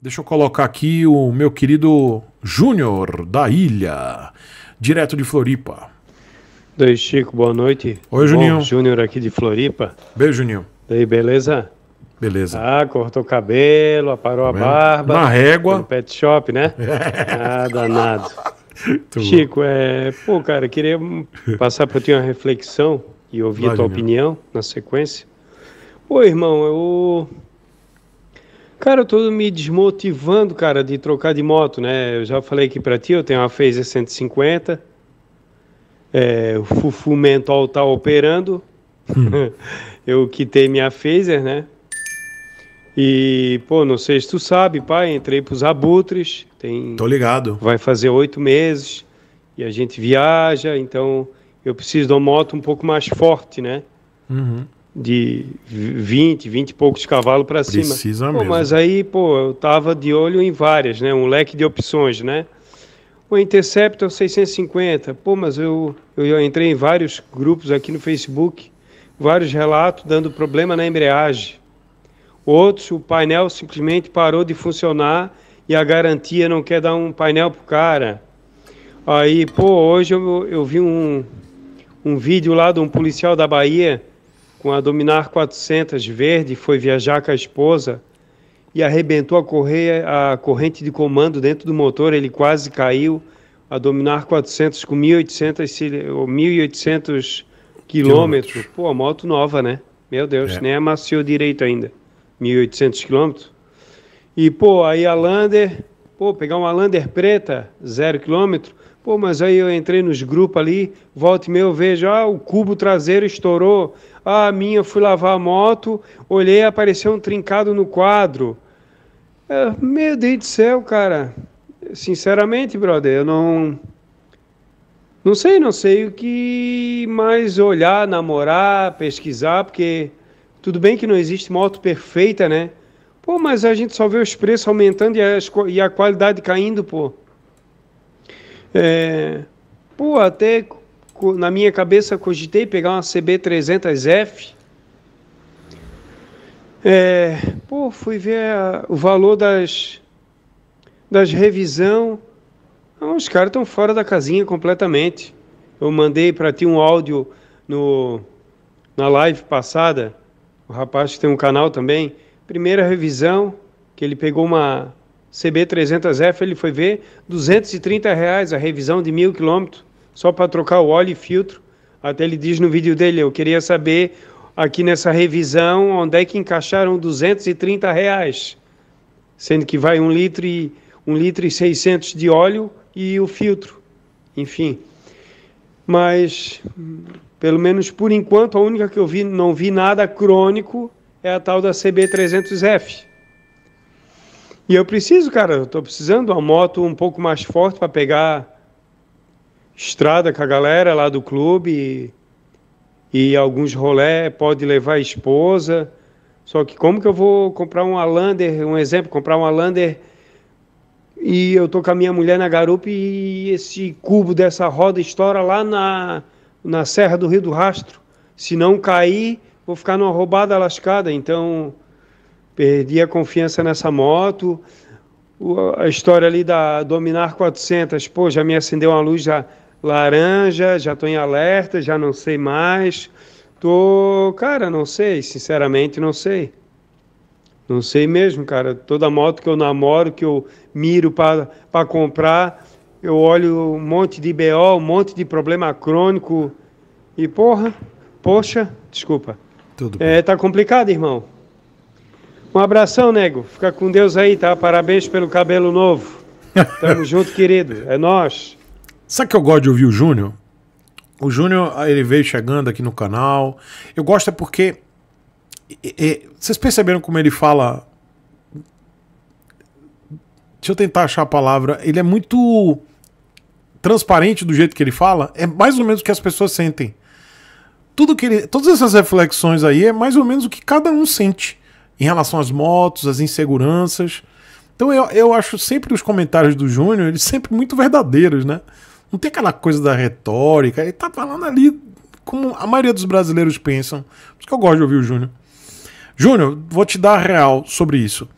Deixa eu colocar aqui o meu querido Júnior da Ilha, direto de Floripa. Oi, Chico, boa noite. Oi, Juninho. Júnior aqui de Floripa. Beijo, Juninho. Daí, beleza? Beleza. Ah, cortou o cabelo, aparou tá a barba. Na régua. No pet shop, né? ah, danado. Chico, é... pô, cara, queria passar para ti uma reflexão e ouvir Vai, a tua Juninho. opinião na sequência. Ô, irmão, eu Cara, eu tô me desmotivando, cara, de trocar de moto, né? Eu já falei aqui pra ti, eu tenho uma Phaser 150. É, o Fufu mental tá operando. Hum. eu quitei minha Phaser, né? E, pô, não sei se tu sabe, pai, entrei pros Abutres. Tem, tô ligado. Vai fazer oito meses e a gente viaja, então eu preciso de uma moto um pouco mais forte, né? Uhum de 20, 20 e poucos cavalos para cima. Precisa pô, mesmo. Mas aí, pô, eu tava de olho em várias, né? Um leque de opções, né? O Interceptor é 650. Pô, mas eu, eu entrei em vários grupos aqui no Facebook, vários relatos dando problema na embreagem. Outros, o painel simplesmente parou de funcionar e a garantia não quer dar um painel pro cara. Aí, pô, hoje eu, eu vi um, um vídeo lá de um policial da Bahia com a Dominar 400 verde, foi viajar com a esposa e arrebentou a, correia, a corrente de comando dentro do motor, ele quase caiu. A Dominar 400 com 1.800 ou quilômetros. Pô, a moto nova, né? Meu Deus, é. nem amaciou direito ainda. 1.800 quilômetros. E, pô, aí a Lander, pô, pegar uma Lander preta, zero quilômetro, Pô, mas aí eu entrei nos grupos ali, volta e meia eu vejo, ah, o cubo traseiro estourou, ah, minha, fui lavar a moto, olhei, apareceu um trincado no quadro. É, meu Deus do céu, cara. Sinceramente, brother, eu não. Não sei, não sei o que mais olhar, namorar, pesquisar, porque tudo bem que não existe moto perfeita, né? Pô, mas a gente só vê os preços aumentando e, as, e a qualidade caindo, pô. É, pô, até na minha cabeça cogitei pegar uma CB300F. É, pô, fui ver a, o valor das, das revisão. os caras estão fora da casinha completamente. Eu mandei para ti um áudio no, na live passada. O rapaz que tem um canal também. Primeira revisão, que ele pegou uma CB300F, ele foi ver, 230 reais a revisão de mil quilômetros só para trocar o óleo e filtro. Até ele diz no vídeo dele: Eu queria saber aqui nessa revisão onde é que encaixaram 230 reais, sendo que vai um litro e, um litro e 600 de óleo e o filtro. Enfim. Mas, pelo menos por enquanto, a única que eu vi, não vi nada crônico é a tal da CB300F. E eu preciso, cara, eu estou precisando de uma moto um pouco mais forte para pegar estrada com a galera lá do clube e, e alguns rolé, pode levar a esposa. Só que como que eu vou comprar um Lander, um exemplo, comprar um Lander e eu tô com a minha mulher na garupa e esse cubo dessa roda estoura lá na, na Serra do Rio do Rastro. Se não cair, vou ficar numa roubada lascada. Então, perdi a confiança nessa moto. a história ali da Dominar 400, pô, já me acendeu uma luz, já laranja, já estou em alerta, já não sei mais. Tô, cara, não sei, sinceramente não sei. Não sei mesmo, cara. Toda moto que eu namoro, que eu miro para comprar, eu olho um monte de BO, um monte de problema crônico. E porra, poxa, desculpa. Tudo é, bem. É, tá complicado, irmão. Um abração, nego. Fica com Deus aí, tá? Parabéns pelo cabelo novo. Tamo junto, querido. É nós. Sabe que eu gosto de ouvir o Júnior? O Júnior, ele veio chegando aqui no canal. Eu gosto é porque. E, e, vocês perceberam como ele fala. Deixa eu tentar achar a palavra. Ele é muito transparente do jeito que ele fala. É mais ou menos o que as pessoas sentem. Tudo que ele, todas essas reflexões aí é mais ou menos o que cada um sente em relação às motos, às inseguranças. Então eu, eu acho sempre os comentários do Júnior, eles sempre muito verdadeiros, né? Não tem aquela coisa da retórica. Ele tá falando ali como a maioria dos brasileiros pensam. Por isso que eu gosto de ouvir o Júnior. Júnior, vou te dar a real sobre isso.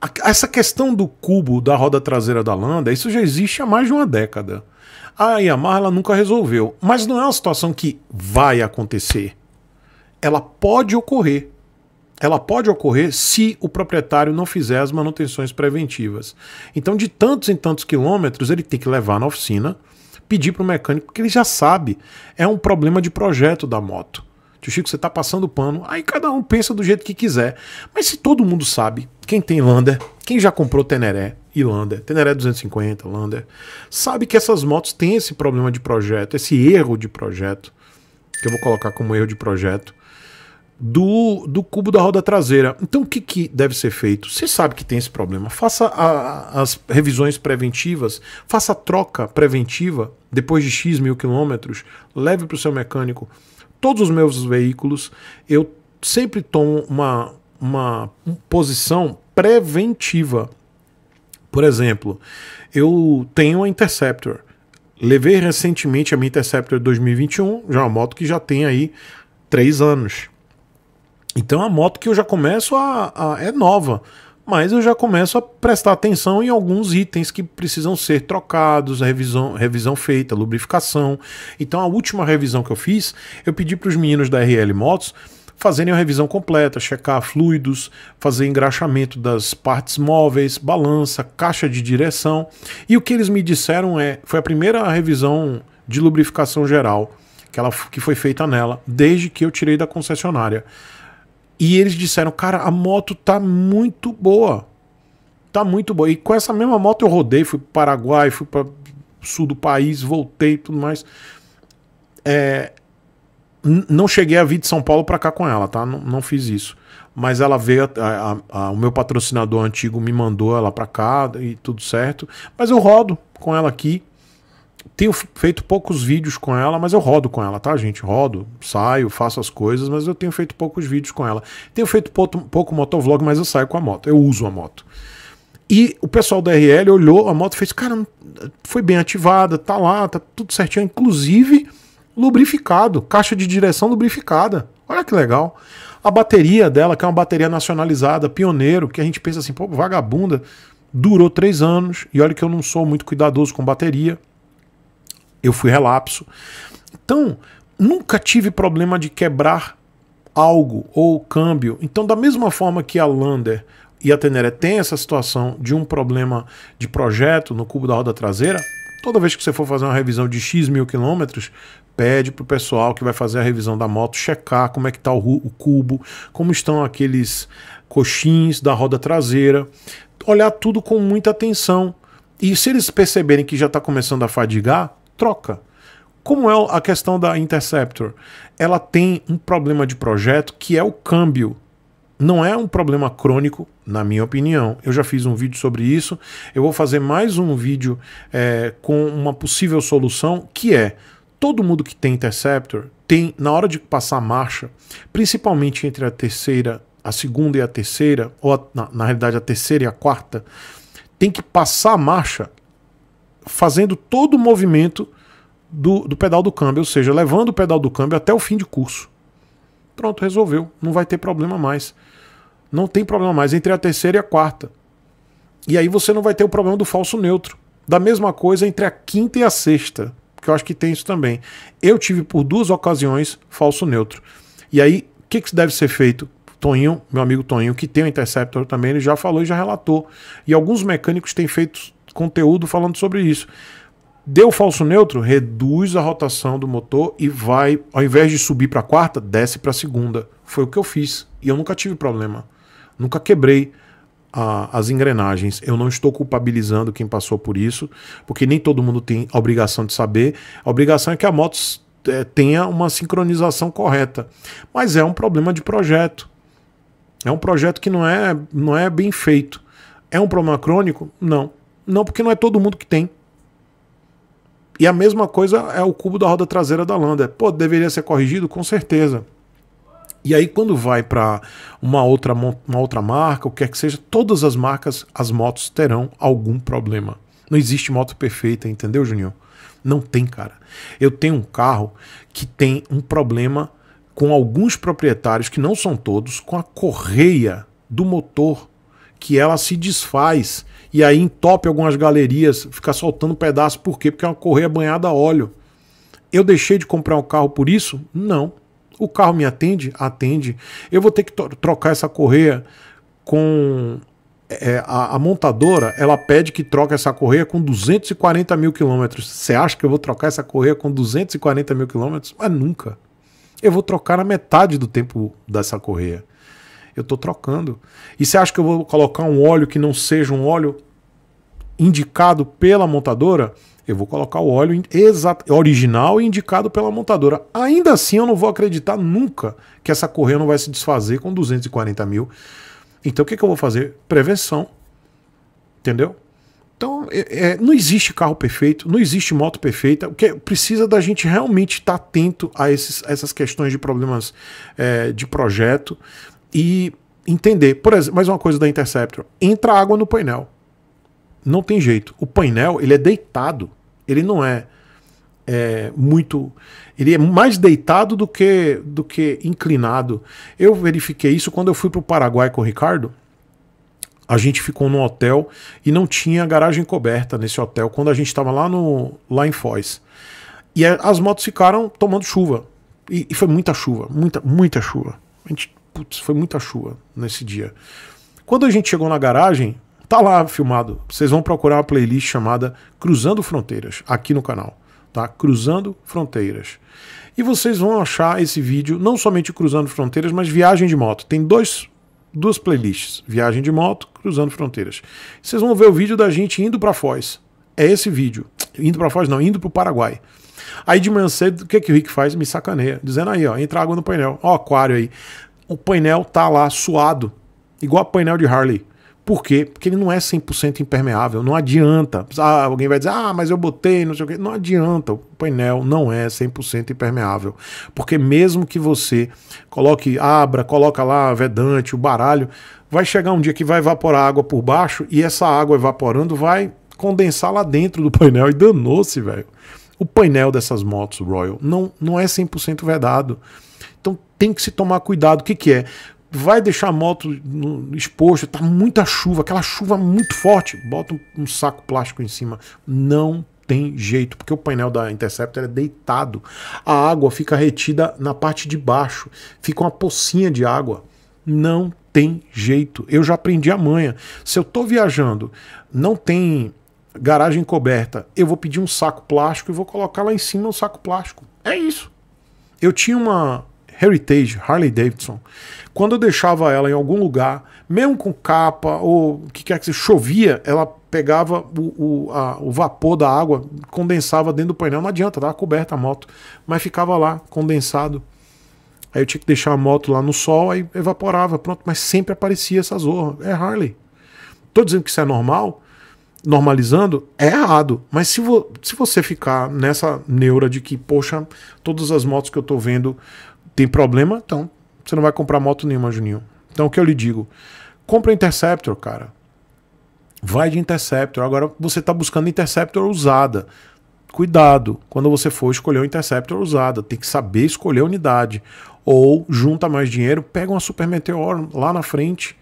A, essa questão do cubo da roda traseira da Landa, isso já existe há mais de uma década. A Yamaha ela nunca resolveu. Mas não é uma situação que vai acontecer. Ela pode ocorrer ela pode ocorrer se o proprietário não fizer as manutenções preventivas. Então, de tantos em tantos quilômetros, ele tem que levar na oficina, pedir para o mecânico, porque ele já sabe, é um problema de projeto da moto. Tio Chico, você está passando pano, aí cada um pensa do jeito que quiser. Mas se todo mundo sabe, quem tem Lander, quem já comprou Teneré e Lander, Teneré 250, Lander, sabe que essas motos têm esse problema de projeto, esse erro de projeto, que eu vou colocar como erro de projeto do, do cubo da roda traseira. Então, o que, que deve ser feito? Você sabe que tem esse problema. Faça a, as revisões preventivas, faça a troca preventiva depois de X mil quilômetros, leve para o seu mecânico. Todos os meus veículos, eu sempre tomo uma, uma posição preventiva. Por exemplo, eu tenho a Interceptor. Levei recentemente a minha Interceptor 2021, já é uma moto que já tem aí três anos então a moto que eu já começo a, a é nova, mas eu já começo a prestar atenção em alguns itens que precisam ser trocados, revisão, revisão feita, lubrificação. Então a última revisão que eu fiz, eu pedi para os meninos da RL Motos fazerem a revisão completa, checar fluidos, fazer engraxamento das partes móveis, balança, caixa de direção. E o que eles me disseram é, foi a primeira revisão de lubrificação geral que, ela, que foi feita nela, desde que eu tirei da concessionária. E eles disseram, cara, a moto tá muito boa. Tá muito boa. E com essa mesma moto eu rodei, fui pro Paraguai, fui para sul do país, voltei e tudo mais. É... Não cheguei a vir de São Paulo para cá com ela, tá? Não, não fiz isso. Mas ela veio, a, a, a, o meu patrocinador antigo me mandou ela para cá e tudo certo. Mas eu rodo com ela aqui. Tenho feito poucos vídeos com ela, mas eu rodo com ela, tá, gente? Rodo, saio, faço as coisas, mas eu tenho feito poucos vídeos com ela. Tenho feito pouco, pouco motovlog, mas eu saio com a moto, eu uso a moto. E o pessoal da RL olhou a moto e fez: Cara, foi bem ativada, tá lá, tá tudo certinho, inclusive lubrificado, caixa de direção lubrificada. Olha que legal. A bateria dela, que é uma bateria nacionalizada, pioneiro, que a gente pensa assim, pô, vagabunda, durou três anos. E olha que eu não sou muito cuidadoso com bateria, eu fui relapso. Então, nunca tive problema de quebrar algo ou câmbio. Então, da mesma forma que a Lander e a Teneré tem essa situação de um problema de projeto no cubo da roda traseira, toda vez que você for fazer uma revisão de X mil quilômetros, pede para o pessoal que vai fazer a revisão da moto checar como é que está o, o cubo, como estão aqueles coxins da roda traseira, olhar tudo com muita atenção. E se eles perceberem que já está começando a fadigar, troca. Como é a questão da Interceptor? Ela tem um problema de projeto que é o câmbio. Não é um problema crônico, na minha opinião. Eu já fiz um vídeo sobre isso. Eu vou fazer mais um vídeo é, com uma possível solução, que é todo mundo que tem Interceptor tem, na hora de passar marcha, principalmente entre a terceira, a segunda e a terceira, ou a, na, na realidade a terceira e a quarta, tem que passar marcha fazendo todo o movimento do, do pedal do câmbio, ou seja, levando o pedal do câmbio até o fim de curso. Pronto, resolveu. Não vai ter problema mais. Não tem problema mais entre a terceira e a quarta. E aí você não vai ter o problema do falso neutro. Da mesma coisa entre a quinta e a sexta, que eu acho que tem isso também. Eu tive por duas ocasiões falso neutro. E aí, o que, que deve ser feito? Toninho, meu amigo Toninho, que tem o Interceptor também, ele já falou e já relatou. E alguns mecânicos têm feito conteúdo falando sobre isso. Deu falso neutro, reduz a rotação do motor e vai, ao invés de subir para a quarta, desce para a segunda. Foi o que eu fiz e eu nunca tive problema. Nunca quebrei a, as engrenagens. Eu não estou culpabilizando quem passou por isso, porque nem todo mundo tem a obrigação de saber. A obrigação é que a moto é, tenha uma sincronização correta. Mas é um problema de projeto. É um projeto que não é, não é bem feito. É um problema crônico? Não. Não, porque não é todo mundo que tem. E a mesma coisa é o cubo da roda traseira da Landa. Pô, deveria ser corrigido? Com certeza. E aí, quando vai para uma outra, uma outra marca, o que quer é que seja, todas as marcas, as motos terão algum problema. Não existe moto perfeita, entendeu, Juninho? Não tem, cara. Eu tenho um carro que tem um problema com alguns proprietários, que não são todos, com a correia do motor que ela se desfaz e aí entope algumas galerias, fica soltando pedaço. Por quê? Porque é uma correia banhada a óleo. Eu deixei de comprar um carro por isso? Não. O carro me atende? Atende. Eu vou ter que trocar essa correia com. É, é, a, a, montadora ela pede que troque essa correia com 240 mil quilômetros. Você acha que eu vou trocar essa correia com 240 mil quilômetros? Mas nunca. Eu vou trocar na metade do tempo dessa correia. Eu estou trocando. E você acha que eu vou colocar um óleo que não seja um óleo indicado pela montadora? Eu vou colocar o óleo original e indicado pela montadora. Ainda assim, eu não vou acreditar nunca que essa correia não vai se desfazer com 240 mil. Então, o que, que eu vou fazer? Prevenção. Entendeu? Então, é, é não existe carro perfeito, não existe moto perfeita. O que é, precisa da gente realmente estar tá atento a, esses, a essas questões de problemas é, de projeto, e entender. Por exemplo, mais uma coisa da Interceptor. Entra água no painel. Não tem jeito. O painel, ele é deitado. Ele não é, é muito... Ele é mais deitado do que, do que inclinado. Eu verifiquei isso quando eu fui para o Paraguai com o Ricardo. A gente ficou num hotel e não tinha garagem coberta nesse hotel quando a gente estava lá, no, lá em Foz. E as motos ficaram tomando chuva. E, e foi muita chuva, muita, muita chuva. A gente putz, foi muita chuva nesse dia. Quando a gente chegou na garagem, tá lá filmado. Vocês vão procurar uma playlist chamada Cruzando Fronteiras aqui no canal, tá? Cruzando Fronteiras. E vocês vão achar esse vídeo não somente Cruzando Fronteiras, mas Viagem de Moto. Tem dois duas playlists, Viagem de Moto, Cruzando Fronteiras. Vocês vão ver o vídeo da gente indo para Foz. É esse vídeo. Indo para Foz não, indo para o Paraguai. Aí de manhã cedo, o que, que o Rick faz? Me sacaneia, dizendo aí, ó, entra água no painel. Ó, aquário aí o painel tá lá suado, igual a painel de Harley. Por quê? Porque ele não é 100% impermeável, não adianta. Ah, alguém vai dizer, ah, mas eu botei, não sei o quê. Não adianta, o painel não é 100% impermeável. Porque mesmo que você coloque, abra, coloca lá vedante, o baralho, vai chegar um dia que vai evaporar água por baixo e essa água evaporando vai condensar lá dentro do painel e danou-se, velho. O painel dessas motos Royal não, não é 100% vedado tem que se tomar cuidado. O que, que é? Vai deixar a moto exposta, tá muita chuva, aquela chuva muito forte, bota um saco plástico em cima. Não tem jeito, porque o painel da Interceptor é deitado. A água fica retida na parte de baixo, fica uma pocinha de água. Não tem jeito. Eu já aprendi a manha. Se eu estou viajando, não tem garagem coberta, eu vou pedir um saco plástico e vou colocar lá em cima um saco plástico. É isso. Eu tinha uma Heritage, Harley Davidson. Quando eu deixava ela em algum lugar, mesmo com capa ou o que quer que seja, chovia, ela pegava o, o, a, o vapor da água, condensava dentro do painel. Não adianta, estava coberta a moto, mas ficava lá condensado. Aí eu tinha que deixar a moto lá no sol, aí evaporava, pronto. Mas sempre aparecia essa zorra. É Harley. Estou dizendo que isso é normal, normalizando, é errado. Mas se, vo se você ficar nessa neura de que, poxa, todas as motos que eu tô vendo tem problema, então você não vai comprar moto nenhuma, Juninho. Então o que eu lhe digo? Compra Interceptor, cara. Vai de Interceptor. Agora você está buscando Interceptor usada. Cuidado quando você for escolher o um Interceptor usada. Tem que saber escolher a unidade. Ou junta mais dinheiro, pega uma Super Meteor lá na frente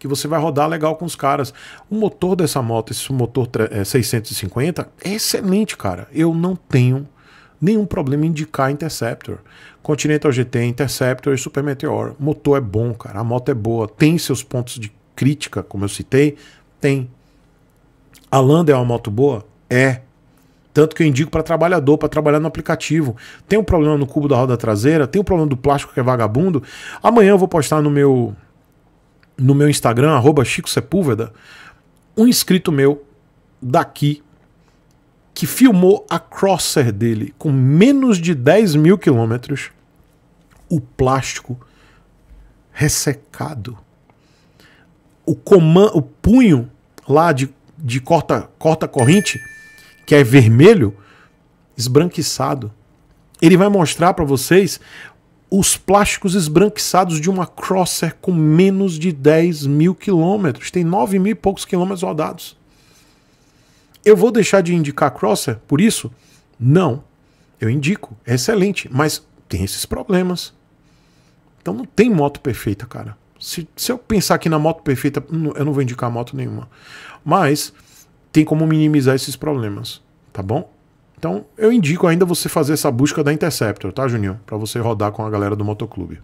que você vai rodar legal com os caras. O motor dessa moto, esse motor 650, é, é excelente, cara. Eu não tenho nenhum problema indicar Interceptor. Continental GT, é Interceptor e Super Meteor. motor é bom, cara. A moto é boa. Tem seus pontos de crítica, como eu citei? Tem. A Landa é uma moto boa? É. Tanto que eu indico para trabalhador, para trabalhar no aplicativo. Tem um problema no cubo da roda traseira, tem um problema do plástico que é vagabundo. Amanhã eu vou postar no meu no meu Instagram, arroba Chico Sepúlveda, um inscrito meu daqui que filmou a crosser dele com menos de 10 mil quilômetros, o plástico ressecado. O, coman o punho lá de, de corta, corta corrente, que é vermelho, esbranquiçado. Ele vai mostrar para vocês os plásticos esbranquiçados de uma crosser com menos de 10 mil quilômetros. Tem 9 mil e poucos quilômetros rodados. Eu vou deixar de indicar Crosser por isso? Não. Eu indico, é excelente, mas tem esses problemas. Então não tem moto perfeita, cara. Se, se eu pensar aqui na moto perfeita, eu não vou indicar moto nenhuma. Mas tem como minimizar esses problemas, tá bom? Então eu indico ainda você fazer essa busca da Interceptor, tá, Juninho? Para você rodar com a galera do motoclube.